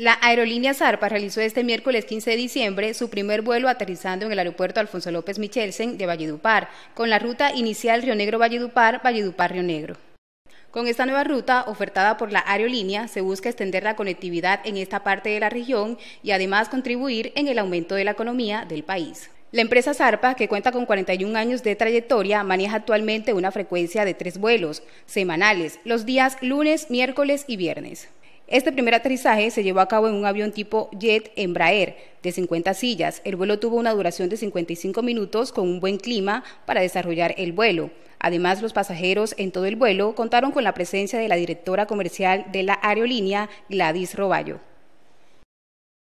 La aerolínea Zarpa realizó este miércoles 15 de diciembre su primer vuelo aterrizando en el aeropuerto Alfonso López Michelsen de Valledupar, con la ruta inicial Río Negro-Valledupar, Valledupar-Río Negro. Con esta nueva ruta ofertada por la aerolínea se busca extender la conectividad en esta parte de la región y además contribuir en el aumento de la economía del país. La empresa Zarpa, que cuenta con 41 años de trayectoria, maneja actualmente una frecuencia de tres vuelos semanales, los días lunes, miércoles y viernes. Este primer aterrizaje se llevó a cabo en un avión tipo Jet Embraer de 50 sillas. El vuelo tuvo una duración de 55 minutos con un buen clima para desarrollar el vuelo. Además, los pasajeros en todo el vuelo contaron con la presencia de la directora comercial de la aerolínea, Gladys Roballo.